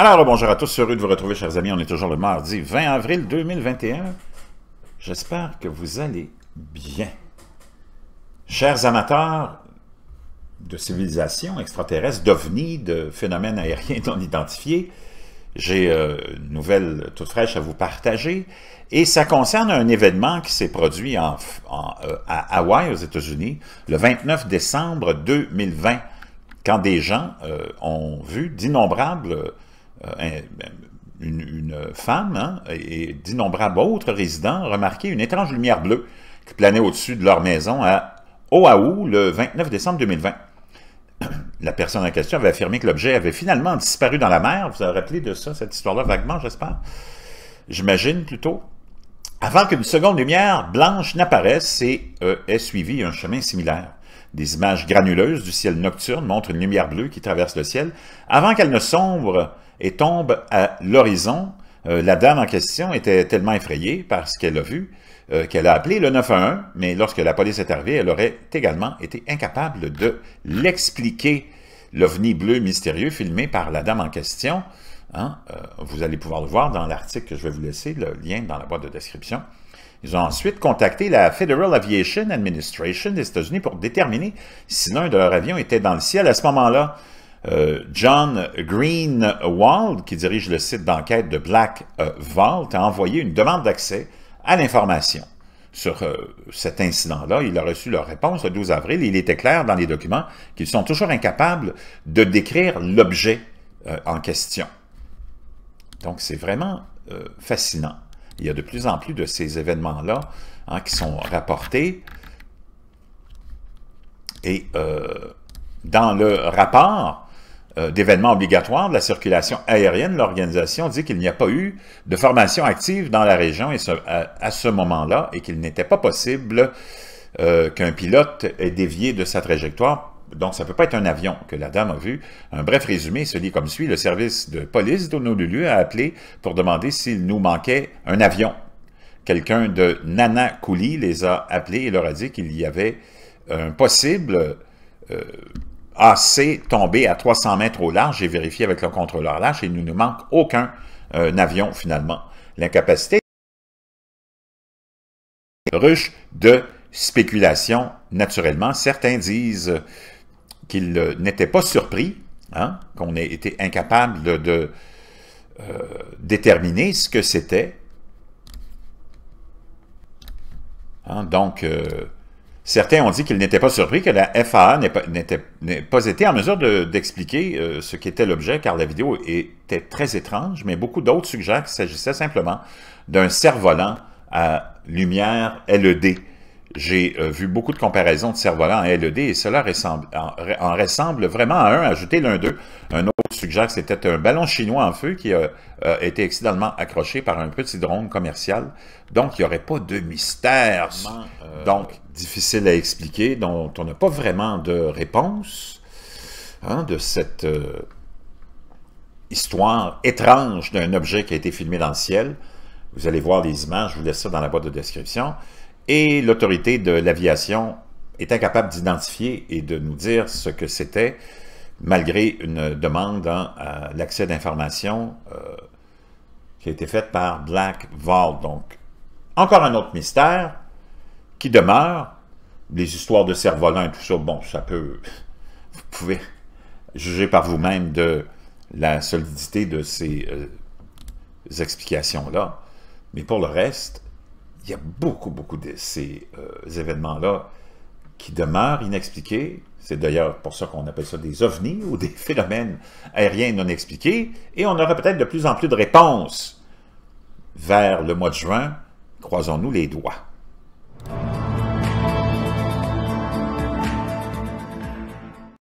Alors, bonjour à tous, heureux de vous retrouver, chers amis. On est toujours le mardi 20 avril 2021. J'espère que vous allez bien. Chers amateurs de civilisations extraterrestres, d'ovnis, de phénomènes aériens non identifiés, j'ai euh, une nouvelle toute fraîche à vous partager. Et ça concerne un événement qui s'est produit euh, à Hawaï, aux États-Unis, le 29 décembre 2020, quand des gens euh, ont vu d'innombrables euh, ben, une, femme hein, et, d'innombrables autres résidents remarquaient une étrange lumière bleue qui planait au-dessus de leur maison à Oahu le 29 décembre 2020. La personne en question avait affirmé que l'objet avait finalement disparu dans la mer. Vous vous rappelez de ça, cette histoire-là, vaguement, j'espère? J'imagine plutôt. Avant qu'une seconde lumière blanche n'apparaisse et euh, ait suivi un chemin similaire. Des images granuleuses du ciel nocturne montrent une lumière bleue qui traverse le ciel avant qu'elle ne sombre et tombe à l'horizon. Euh, la dame en question était tellement effrayée par ce qu'elle a vu euh, qu'elle a appelé le 911, mais lorsque la police est arrivée, elle aurait également été incapable de l'expliquer. L'ovni bleu mystérieux filmé par la dame en question, hein, euh, vous allez pouvoir le voir dans l'article que je vais vous laisser, le lien dans la boîte de description. Ils ont ensuite contacté la Federal Aviation Administration des États-Unis pour déterminer si l'un de leurs avions était dans le ciel à ce moment-là. Euh, John Greenwald, qui dirige le site d'enquête de Black euh, Vault, a envoyé une demande d'accès à l'information sur euh, cet incident-là. Il a reçu leur réponse le 12 avril. il était clair dans les documents qu'ils sont toujours incapables de décrire l'objet en question. Donc, c'est vraiment fascinant. Il y a de plus en plus de ces événements-là hein, qui sont rapportés. Et dans le rapport, euh, d'événements obligatoires de la circulation aérienne, l'organisation dit qu'il n'y a pas eu de formation active dans la région à, ce moment-là et qu'il n'était pas possible euh, qu'un pilote ait dévié de sa trajectoire. Donc, ça ne peut pas être un avion que la dame a vu. Un bref résumé se lit comme suit. Le service de police d'Honolulu a appelé pour demander s'il nous manquait un avion. Quelqu'un de Nana Kouli les a appelés et leur a dit qu'il y avait un possible... Euh, assez tombé à 300 mètres au large. J'ai vérifié avec le contrôleur large et il ne nous manque aucun euh, avion finalement. L'incapacité ruche de spéculation, naturellement. Certains disent qu'ils euh, n'étaient pas surpris, hein, qu'on ait été incapable de, euh, déterminer ce que c'était. Hein, donc, Certains ont dit qu'ils n'étaient pas surpris que la FAA n'ait pas, été en mesure d'expliquer euh, ce qu'était l'objet, car la vidéo était très étrange, mais beaucoup d'autres suggèrent qu'il s'agissait simplement d'un cerf-volant à lumière LED. J'ai euh, vu beaucoup de comparaisons de cerf volant à LED et cela ressemble, en, ressemble vraiment à un, ajoutez l'un d'eux, suggère que c'était un ballon chinois en feu qui a, euh, euh, été accidentellement accroché par un petit drone commercial. Donc, il n'y aurait pas de mystère. Euh, Donc, difficile à expliquer, dont on n'a pas vraiment de réponse hein, de cette histoire étrange d'un objet qui a été filmé dans le ciel. Vous allez voir les images, je vous laisse ça dans la boîte de description. Et l'autorité de l'aviation est incapable d'identifier et de nous dire ce que c'était malgré une demande hein, à l'accès d'informations euh, qui a été faite par Black Vault. Donc, encore un autre mystère qui demeure. Les histoires de cerf-volant et tout ça, bon, ça peut... Vous pouvez juger par vous-même de la solidité de ces euh, explications-là. Mais pour le reste, il y a beaucoup, beaucoup de ces euh, événements-là qui demeurent inexpliqués, c'est d'ailleurs pour ça qu'on appelle ça des ovnis ou des phénomènes aériens non expliqués. Et on aura peut-être de plus en plus de réponses vers le mois de juin. Croisons-nous les doigts.